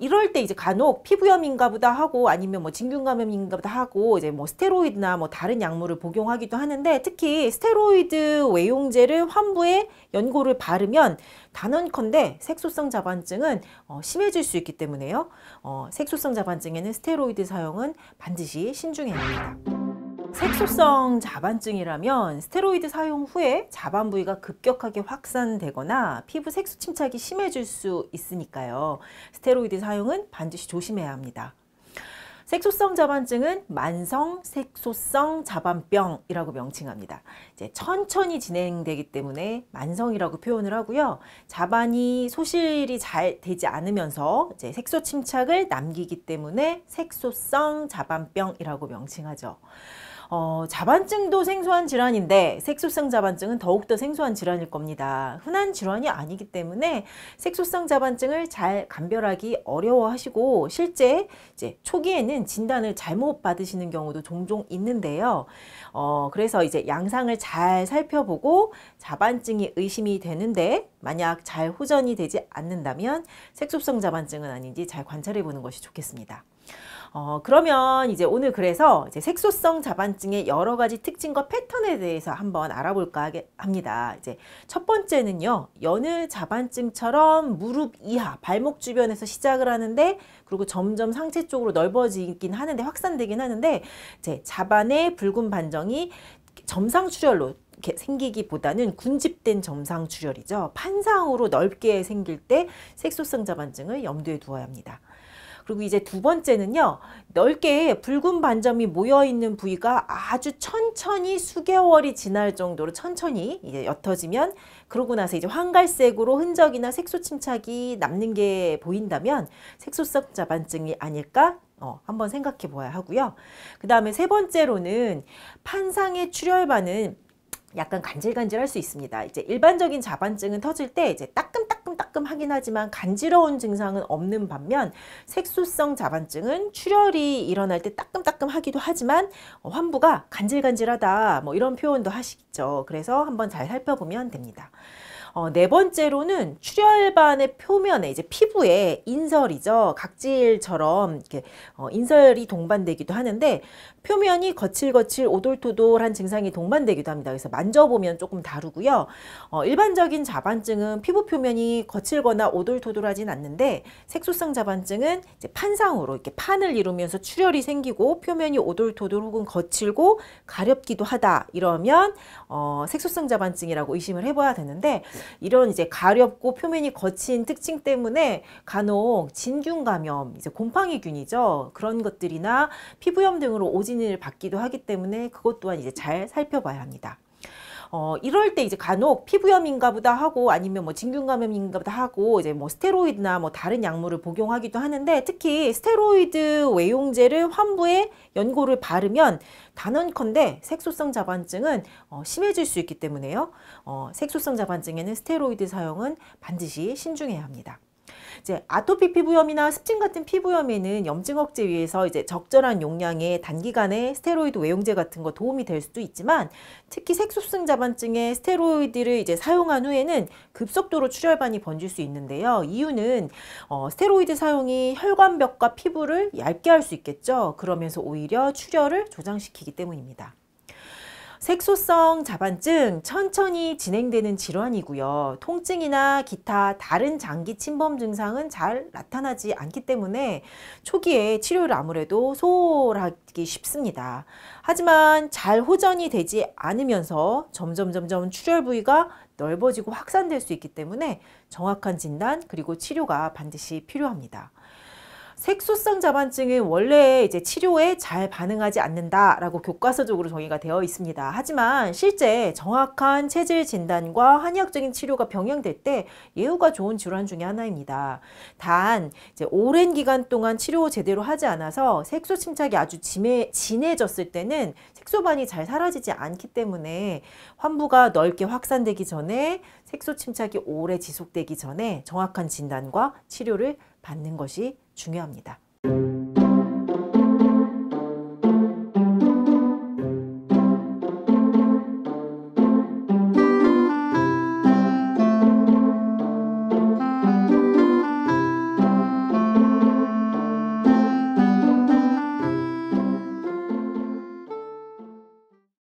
이럴 때 이제 간혹 피부염인가 보다 하고 아니면 뭐 진균감염인가 보다 하고 이제 뭐 스테로이드나 뭐 다른 약물을 복용하기도 하는데 특히 스테로이드 외용제를 환부에 연고를 바르면 단언컨대 색소성 자반증은 어, 심해질 수 있기 때문에요. 어, 색소성 자반증에는 스테로이드 사용은 반드시 신중해야 합니다. 색소성 자반증이라면 스테로이드 사용 후에 자반 부위가 급격하게 확산되거나 피부 색소 침착이 심해질 수 있으니까요. 스테로이드 사용은 반드시 조심해야 합니다. 색소성 자반증은 만성 색소성 자반병이라고 명칭합니다. 이제 천천히 진행되기 때문에 만성이라고 표현을 하고요. 자반이 소실이 잘 되지 않으면서 이제 색소 침착을 남기기 때문에 색소성 자반병이라고 명칭하죠. 어, 자반증도 생소한 질환인데 색소성 자반증은 더욱더 생소한 질환일 겁니다. 흔한 질환이 아니기 때문에 색소성 자반증을 잘 감별하기 어려워하시고 실제 이제 초기에는 진단을 잘못 받으시는 경우도 종종 있는데요. 어, 그래서 이제 양상을 잘 살펴보고 자반증이 의심이 되는데 만약 잘 호전이 되지 않는다면 색소성 자반증은 아닌지 잘 관찰해 보는 것이 좋겠습니다. 어, 그러면 이제 오늘 그래서 이제 색소성 자반증의 여러 가지 특징과 패턴에 대해서 한번 알아볼까 합니다. 이제 첫 번째는요, 여느 자반증처럼 무릎 이하, 발목 주변에서 시작을 하는데, 그리고 점점 상체 쪽으로 넓어지긴 하는데, 확산되긴 하는데, 이제 자반의 붉은 반정이 점상 출혈로 생기기보다는 군집된 점상 출혈이죠. 판상으로 넓게 생길 때 색소성 자반증을 염두에 두어야 합니다. 그리고 이제 두 번째는요. 넓게 붉은 반점이 모여있는 부위가 아주 천천히 수개월이 지날 정도로 천천히 이제 옅어지면 그러고 나서 이제 황갈색으로 흔적이나 색소 침착이 남는 게 보인다면 색소성 자반증이 아닐까 어, 한번 생각해 보아야 하고요. 그 다음에 세 번째로는 판상의 출혈반은 약간 간질간질할 수 있습니다. 이제 일반적인 자반증은 터질 때 이제 딱 따끔따끔하긴 하지만 간지러운 증상은 없는 반면 색소성 자반증은 출혈이 일어날 때 따끔따끔하기도 하지만 어, 환부가 간질간질하다 뭐 이런 표현도 하시죠. 그래서 한번 잘 살펴보면 됩니다. 어, 네 번째로는 출혈반의 표면에 이제 피부에 인설이죠. 각질처럼 이렇게 어, 인설이 동반되기도 하는데 표면이 거칠거칠 오돌토돌한 증상이 동반되기도 합니다. 그래서 만져보면 조금 다르고요. 어, 일반적인 자반증은 피부 표면이 거칠거나 오돌토돌하진 않는데 색소성 자반증은 이제 판상으로 이렇게 판을 이루면서 출혈이 생기고 표면이 오돌토돌 혹은 거칠고 가렵기도 하다 이러면 어, 색소성 자반증이라고 의심을 해봐야 되는데 이런 이제 가렵고 표면이 거친 특징 때문에 간혹 진균 감염, 이제 곰팡이균이죠. 그런 것들이나 피부염 등으로 오진을 받기도 하기 때문에 그것 또한 이제 잘 살펴봐야 합니다. 어, 이럴 때 이제 간혹 피부염인가 보다 하고 아니면 뭐 진균감염인가 보다 하고 이제 뭐 스테로이드나 뭐 다른 약물을 복용하기도 하는데 특히 스테로이드 외용제를 환부에 연고를 바르면 단언컨대 색소성 자반증은 어, 심해질 수 있기 때문에요. 어, 색소성 자반증에는 스테로이드 사용은 반드시 신중해야 합니다. 이제 아토피 피부염이나 습진 같은 피부염에는 염증 억제 위해서 이제 적절한 용량의 단기간에 스테로이드 외용제 같은 거 도움이 될 수도 있지만 특히 색소성 자반증에 스테로이드를 이제 사용한 후에는 급속도로 출혈반이 번질 수 있는데요. 이유는 어, 스테로이드 사용이 혈관벽과 피부를 얇게 할 수 있겠죠. 그러면서 오히려 출혈을 조장시키기 때문입니다. 색소성 자반증 천천히 진행되는 질환이고요. 통증이나 기타 다른 장기 침범 증상은 잘 나타나지 않기 때문에 초기에 치료를 아무래도 소홀하기 쉽습니다. 하지만 잘 호전이 되지 않으면서 점점 점점 출혈 부위가 넓어지고 확산될 수 있기 때문에 정확한 진단 그리고 치료가 반드시 필요합니다. 색소성 자반증은 원래 이제 치료에 잘 반응하지 않는다라고 교과서적으로 정의가 되어 있습니다. 하지만 실제 정확한 체질 진단과 한의학적인 치료가 병행될 때 예후가 좋은 질환 중의 하나입니다. 단 이제 오랜 기간 동안 치료 제대로 하지 않아서 색소 침착이 아주 진해, 진해졌을 때는 색소반이 잘 사라지지 않기 때문에 환부가 넓게 확산되기 전에 색소 침착이 오래 지속되기 전에 정확한 진단과 치료를 받는 것이 중요합니다.